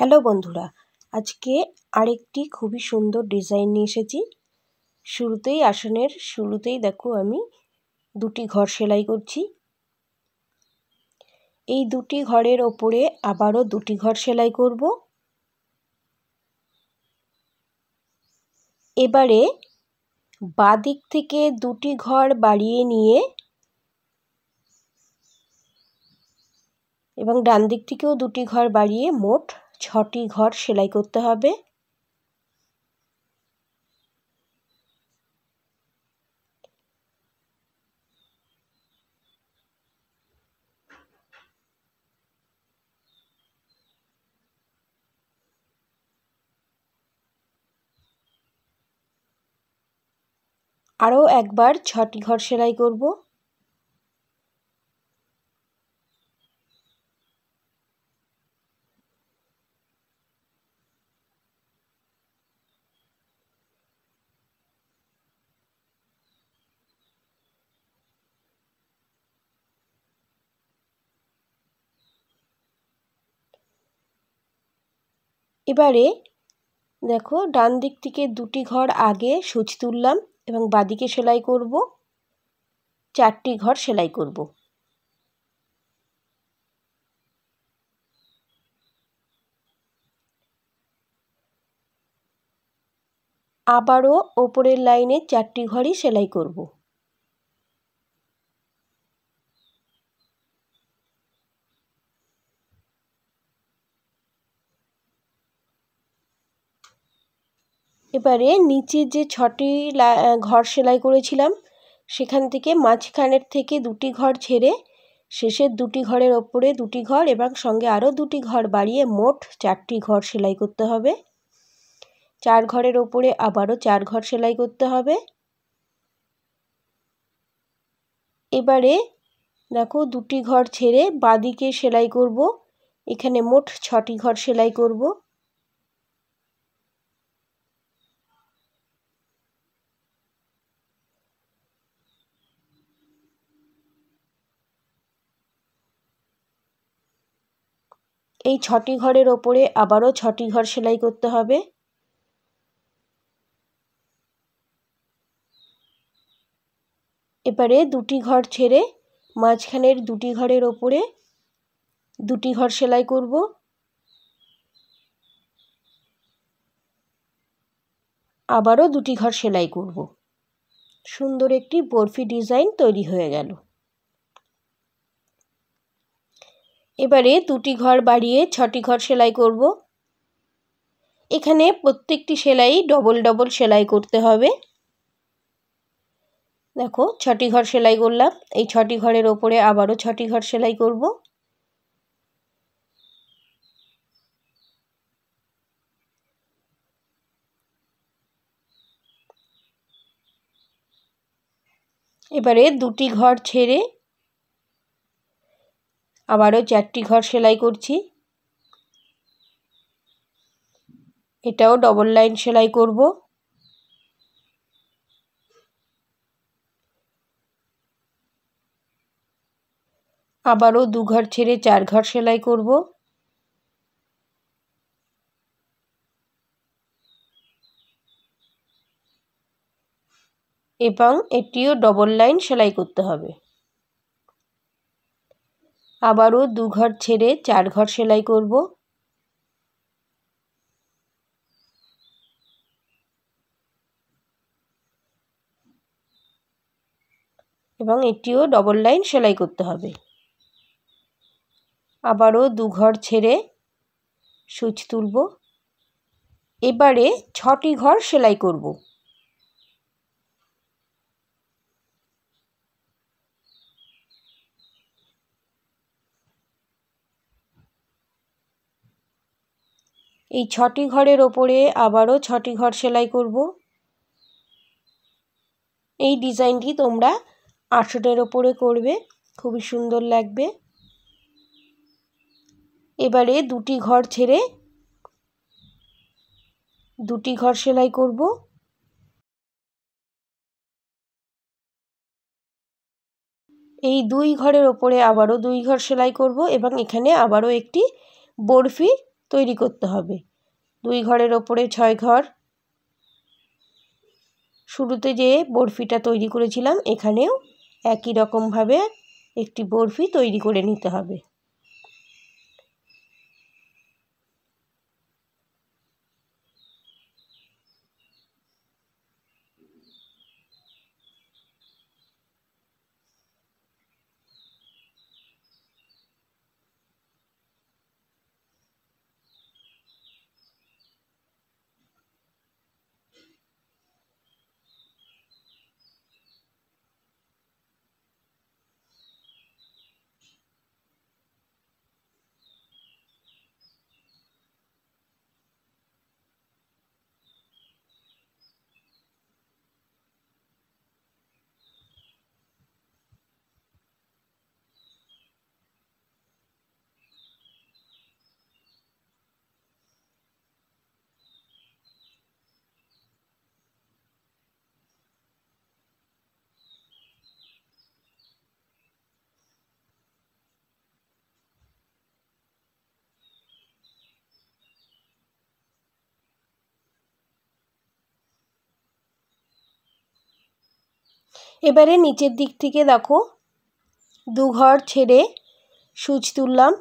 hello বন্ধুরা আজকে আরেকটি খুবই সুন্দর ডিজাইন নিয়ে এসেছি শুরুতেই আসনের শুরুতেই দেখো আমি দুটি ঘর সেলাই করছি এই দুটি ঘরের ওপরে আবারও দুটি ঘর সেলাই করব এবারে বাদিক থেকে দুটি ঘর বাড়িয়ে নিয়ে এবং ডান দিক থেকেও দুটি ঘর বাড়িয়ে মোট ছটি ঘর সেলাই করতে হবে আরও একবার ছটি ঘর সেলাই করবো এবারে দেখো ডান দিক থেকে দুটি ঘর আগে সুচ তুললাম এবং বাদিকে সেলাই করব চারটি ঘর সেলাই করব আবারও ওপরের লাইনে চারটি ঘরই সেলাই করব এবারে নিচে যে ছটি ঘর সেলাই করেছিলাম সেখান থেকে মাঝখানের থেকে দুটি ঘর ছেড়ে শেষের দুটি ঘরের ওপরে দুটি ঘর এবং সঙ্গে আরও দুটি ঘর বাড়িয়ে মোট চারটি ঘর সেলাই করতে হবে চার ঘরের ওপরে আবারও চার ঘর সেলাই করতে হবে এবারে দেখো দুটি ঘর ছেড়ে বাদিকে সেলাই করব এখানে মোট ছটি ঘর সেলাই করব এই ছটি ঘরের ওপরে আবারও ছটি ঘর সেলাই করতে হবে এবারে দুটি ঘর ছেড়ে মাঝখানের দুটি ঘরের ওপরে দুটি ঘর সেলাই করব আবারও দুটি ঘর সেলাই করব সুন্দর একটি বরফি ডিজাইন তৈরি হয়ে গেল এবারে দুটি ঘর বাড়িয়ে ছটি ঘর সেলাই করব এখানে প্রত্যেকটি সেলাই ডবল ডবল সেলাই করতে হবে দেখো ছটি ঘর সেলাই করলাম এই ছটি ঘরের ওপরে আবারও ছটি ঘর সেলাই করব এবারে দুটি ঘর ছেড়ে আবারও চারটি ঘর সেলাই করছি এটাও ডবল লাইন সেলাই করব আবারও দু ঘর ছেড়ে চার ঘর সেলাই করব এবং এটিও ডবল লাইন সেলাই করতে হবে আবারও দু ঘর ছেড়ে চার ঘর সেলাই করব এবং এটিও ডবল লাইন সেলাই করতে হবে আবারও দু ঘর ছেড়ে সুচ তুলব এবারে ছটি ঘর সেলাই করব এই ছটি ঘরের ওপরে আবারও ছটি ঘর সেলাই করব এই ডিজাইনটি তোমরা আটশোটের ওপরে করবে খুবই সুন্দর লাগবে এবারে দুটি ঘর ছেড়ে দুটি ঘর সেলাই করব এই দুই ঘরের ওপরে আবারও দুই ঘর সেলাই করব এবং এখানে আবারও একটি বরফি তৈরি করতে হবে দুই ঘরের ওপরে ছয় ঘর শুরুতে যে বরফিটা তৈরি করেছিলাম এখানেও একই রকমভাবে একটি বরফি তৈরি করে নিতে হবে এবারে নিচের দিক থেকে দেখো দু ঘর ছেড়ে সুচ তুললাম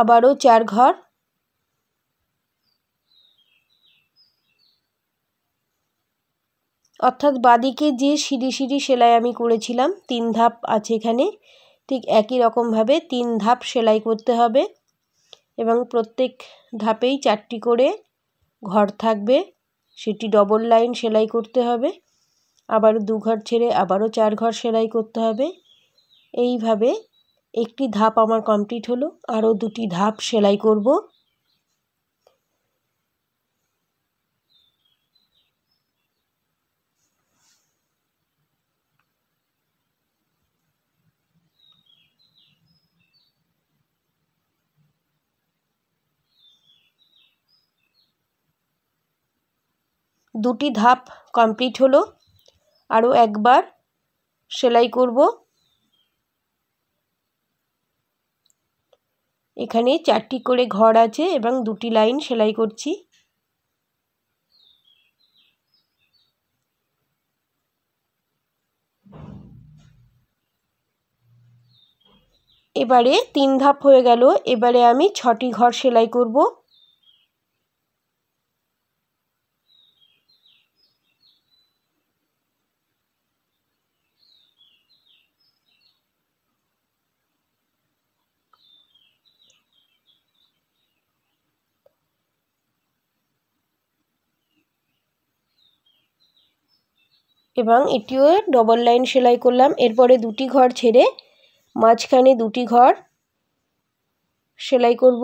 আবারও চার ঘর অর্থাৎ বাদিকে যে সিঁড়ি সিঁড়ি সেলাই আমি করেছিলাম তিন ধাপ আছে এখানে ঠিক একই রকমভাবে তিন ধাপ সেলাই করতে হবে এবং প্রত্যেক ধাপেই চারটি করে ঘর থাকবে সেটি ডবল লাইন সেলাই করতে হবে আবার দু ঘর ছেড়ে আবারও চার ঘর সেলাই করতে হবে এইভাবে একটি ধাপ আমার কমপ্লিট হলো আরও দুটি ধাপ সেলাই করব দুটি ধাপ কমপ্লিট হলো আরও একবার সেলাই করব এখানে চারটি করে ঘর আছে এবং দুটি লাইন সেলাই করছি এবারে তিন ধাপ হয়ে গেল এবারে আমি ছটি ঘর সেলাই করবো এবং এটিও ডবল লাইন সেলাই করলাম এরপরে দুটি ঘর ছেড়ে মাঝখানে দুটি ঘর সেলাই করব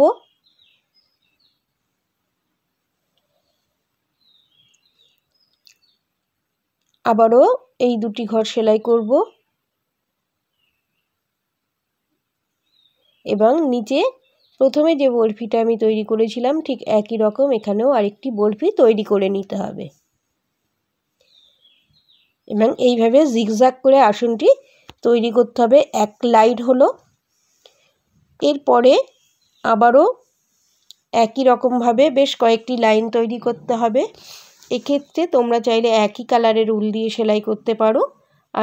আবারও এই দুটি ঘর সেলাই করব এবং নিচে প্রথমে যে বরফিটা আমি তৈরি করেছিলাম ঠিক একই রকম এখানেও আরেকটি বরফি তৈরি করে নিতে হবে এবং এইভাবে জিগজাগ করে আসনটি তৈরি করতে হবে এক লাইট হলো এরপরে আবারও একই রকমভাবে বেশ কয়েকটি লাইন তৈরি করতে হবে এক্ষেত্রে তোমরা চাইলে একই কালারের উল দিয়ে সেলাই করতে পারো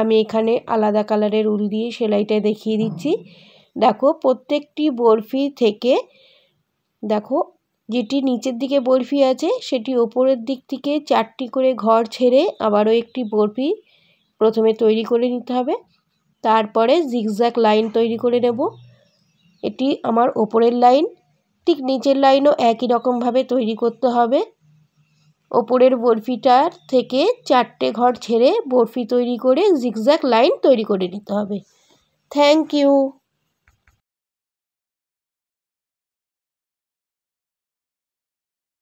আমি এখানে আলাদা কালারের উল দিয়ে সেলাইটা দেখিয়ে দিচ্ছি দেখো প্রত্যেকটি বরফি থেকে দেখো যেটি নিচের দিকে বরফি আছে সেটি ওপরের দিক থেকে চারটি করে ঘর ছেড়ে আবারও একটি বরফি প্রথমে তৈরি করে নিতে হবে তারপরে জিগজ্যাক লাইন তৈরি করে নেব এটি আমার ওপরের লাইন ঠিক নিচের লাইনও একই রকমভাবে তৈরি করতে হবে ওপরের বরফিটার থেকে চারটে ঘর ছেড়ে বরফি তৈরি করে জিগজ্যাক লাইন তৈরি করে নিতে হবে থ্যাংক ইউ